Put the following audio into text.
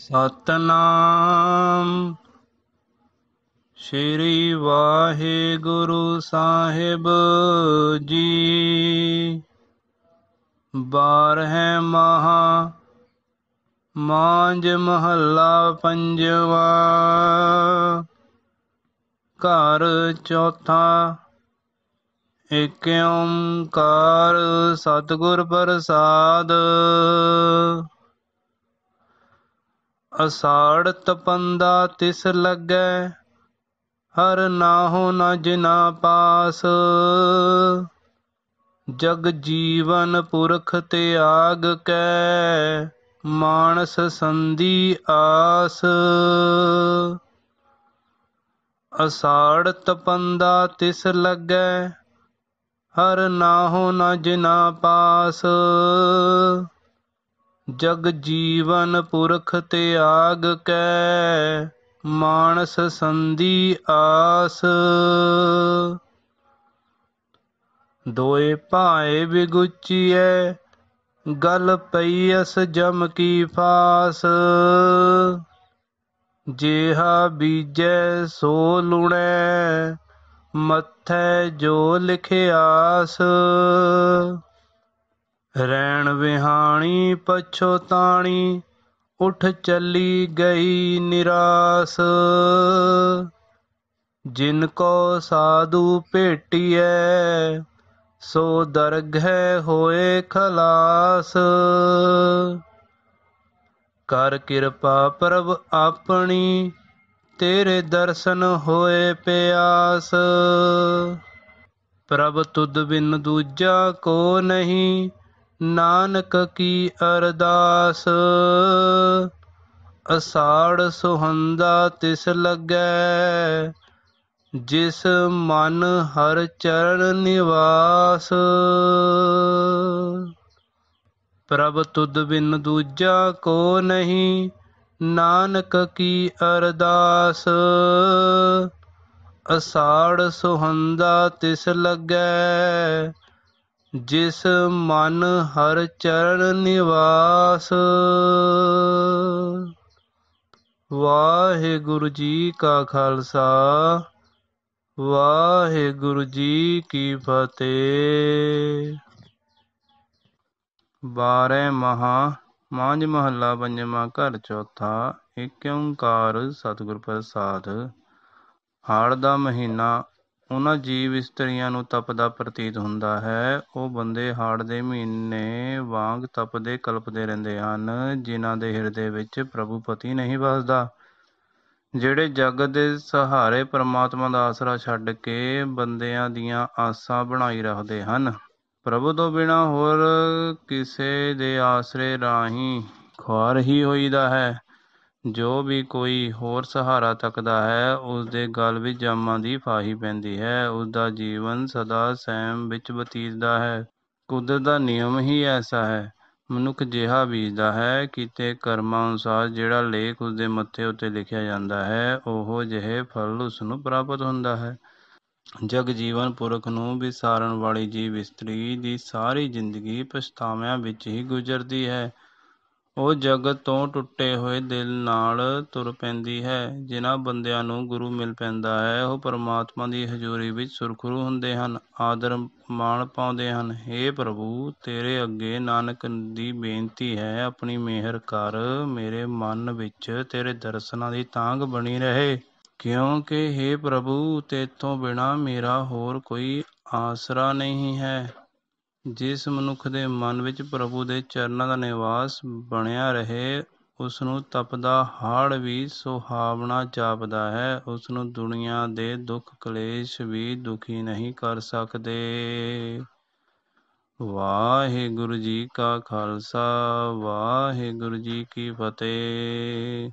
ਸਤਨਾਮ ਸ੍ਰੀ ਵਾਹਿਗੁਰੂ ਸਾਹਿਬ ਜੀ ਬਾਰਹ ਮਹਾ ਮਾਂਜ ਮਹੱਲਾ ਪੰਜਵਾ ਘਰ ਚੌਥਾ ਏਕ ਓੰਕਾਰ ਸਤਿਗੁਰ ਪ੍ਰਸਾਦ ਅਸਾੜ ਤਪੰਦਾ ਤਿਸ ਲੱਗੈ ਹਰ ਨਾਹੋ ਨ ਜਿਨਾ ਪਾਸ ਜਗ ਜੀਵਨ ਪੁਰਖ ਆਗ ਕੈ ਮਾਨਸ ਸੰਧੀ ਆਸ ਅਸਾੜ ਤਪੰਦਾ ਤਿਸ ਲੱਗੈ ਹਰ ਨਾਹੋ ਨ ਜਿਨਾ ਪਾਸ ਜਗ ਜੀਵਨ ਪੁਰਖ ਤਿਆਗ ਕੈ ਮਾਨਸ ਸੰਧੀ ਆਸ ਦੋਏ ਪਾਏ ਵਿਗੁਚੀਐ ਗਲ ਪਈ ਅਸ ਜਮ ਕੀ ਫਾਸ ਜੇਹਾ ਬੀਜੈ ਸੋ ਲੁਣੈ ਮੱਥੇ ਜੋ ਲਿਖਿਆਸ ਰੈਣ ਵਿਹਾਣੀ ਪਛੋਤਾਣੀ ਉਠ ਚੱਲੀ ਗਈ ਨਿਰਾਸ ਜਿਨ ਕੋ ਸਾਧੂ ਭੇਟੀਐ ਸੋ ਦਰਗਹਿ ਹੋਏ ਖਲਾਸ ਕਰ ਕਿਰਪਾ ਪ੍ਰਭ ਆਪਣੀ ਤੇਰੇ ਦਰਸ਼ਨ ਹੋਏ ਪਿਆਸ ਪ੍ਰਭ ਤੁਧ ਬਿਨ ਦੂਜਾ ਕੋ ਨਹੀਂ ਨਾਨਕ ਕੀ ਅਰਦਾਸ ਅਸਾੜ ਸੁਹੰਦਾ ਤਿਸ ਲੱਗੈ ਜਿਸ ਮਨ ਹਰ ਚਰਨ ਨਿਵਾਸ ਪ੍ਰਭ ਤੁਧ ਬਿਨ ਦੂਜਾ ਕੋ ਨਹੀਂ ਨਾਨਕ ਕੀ ਅਰਦਾਸ ਅਸਾੜ ਸੁਹੰਦਾ ਤਿਸ ਲੱਗੈ जिस मन हर चरण निवास गुरु जी का खालसा गुरु जी की फतेह बारह महा मांझ महला पंजवा घर चौथा एक ओंकार सतगुर प्रसाद हाड़ का महीना ਉਹਨਾਂ ਜੀਵ ਇਸਤਰੀਆਂ ਨੂੰ ਤਪਦਾ ਪ੍ਰਤੀਤ ਹੁੰਦਾ ਹੈ ਉਹ ਬੰਦੇ ਹਾੜ ਦੇ ਮਹੀਨੇ ਵਾਂਗ ਤਪਦੇ ਕਲਪਦੇ ਰਹਿੰਦੇ ਹਨ ਜਿਨ੍ਹਾਂ ਦੇ ਹਿਰਦੇ ਵਿੱਚ ਪ੍ਰਭੂ ਪਤੀ ਨਹੀਂ ਵਸਦਾ ਜਿਹੜੇ ਜਗਤ ਦੇ ਸਹਾਰੇ ਪਰਮਾਤਮਾ ਦਾ ਆਸਰਾ ਛੱਡ ਕੇ ਬੰਦਿਆਂ ਦੀਆਂ ਆਸਾਂ ਬਣਾਈ ਰੱਖਦੇ ਹਨ ਪ੍ਰਭੂ ਤੋਂ ਬਿਨਾਂ ਹੋਰ ਕਿਸੇ ਦੇ ਆਸਰੇ ਰਾਹੀਂ ਖੁਆਰ ਹੀ ਹੋਈਦਾ ਹੈ ਜੋ ਵੀ ਕੋਈ ਹੋਰ ਸਹਾਰਾ ਤੱਕਦਾ ਹੈ ਉਸ ਦੇ ਗਲ ਵਿੱਚ ਜਾਮਾਂ ਦੀ ਫਾਹੀ ਪੈਂਦੀ ਹੈ ਉਸ ਦਾ ਜੀਵਨ ਸਦਾ ਸਹਿਮ ਵਿੱਚ ਬਤੀਤਦਾ ਹੈ ਕੁਦਰਤ ਦਾ ਨਿਯਮ ਹੀ ਐਸਾ ਹੈ ਮਨੁੱਖ ਜਿਹਾ ਬੀਜਦਾ ਹੈ ਕੀਤੇ ਕਰਮਾਂ ਅਨੁਸਾਰ ਜਿਹੜਾ ਲੇਖ ਉਸ ਦੇ ਮੱਥੇ ਉੱਤੇ ਲਿਖਿਆ ਜਾਂਦਾ ਹੈ ਉਹੋ ਜਿਹੇ ਫਲ ਉਸ ਨੂੰ ਪ੍ਰਾਪਤ ਹੁੰਦਾ ਹੈ ਜਗ ਜੀਵਨ ਪੁਰਖ ਨੂੰ ਵਿਸਾਰਨ ਵਾਲੀ ਜੀਵ ਇਸਤਰੀ ਦੀ ਸਾਰੀ ਜ਼ਿੰਦਗੀ ਪਛਤਾਵਿਆਂ ਵਿੱਚ ਹੀ ਗੁਜ਼ਰਦੀ ਹੈ ਉਹ ਜਗਤ ਤੋਂ ਟੁੱਟੇ ਹੋਏ ਦਿਲ ਨਾਲ ਤੁਰ ਪੈਂਦੀ ਹੈ। ਜਿਨ੍ਹਾਂ ਬੰਦਿਆਂ ਨੂੰ ਗੁਰੂ ਮਿਲ ਪੈਂਦਾ ਹੈ, ਉਹ ਪਰਮਾਤਮਾ ਦੀ ਹਜ਼ੂਰੀ ਵਿੱਚ ਸੁਰਖ਼ਰੂ ਹੁੰਦੇ ਹਨ, ਆਦਰ ਮਾਣ ਪਾਉਂਦੇ ਹਨ। हे ਪ੍ਰਭੂ! ਤੇਰੇ ਅੱਗੇ ਨਾਨਕ ਦੀ ਬੇਨਤੀ ਹੈ, ਆਪਣੀ ਮਿਹਰ ਕਰ। ਮੇਰੇ ਮਨ ਵਿੱਚ ਤੇਰੇ ਦਰਸ਼ਨਾਂ ਦੀ ਤਾਂਘ ਬਣੀ ਰਹੇ। ਕਿਉਂਕਿ हे ਪ੍ਰਭੂ! ਤੇਥੋਂ ਬਿਨਾਂ ਮੇਰਾ ਹੋਰ ਕੋਈ ਆਸਰਾ ਨਹੀਂ ਹੈ।" ਜਿਸ ਮਨੁੱਖ ਦੇ ਮਨ ਵਿੱਚ ਪ੍ਰਭੂ ਦੇ ਚਰਨਾਂ ਦਾ ਨਿਵਾਸ ਬਣਿਆ ਰਹੇ ਉਸ ਤਪ ਤਪਦਾ ਹਾੜ ਵੀ ਸੁਹਾਵਣਾ ਜਾਪਦਾ ਹੈ ਉਸ ਨੂੰ ਦੁਨੀਆ ਦੇ ਦੁੱਖ ਕਲੇਸ਼ ਵੀ ਦੁਖੀ ਨਹੀਂ ਕਰ ਸਕਦੇ ਵਾਹਿਗੁਰੂ ਜੀ ਕਾ ਖਾਲਸਾ ਵਾਹਿਗੁਰੂ ਜੀ ਕੀ ਫਤਿਹ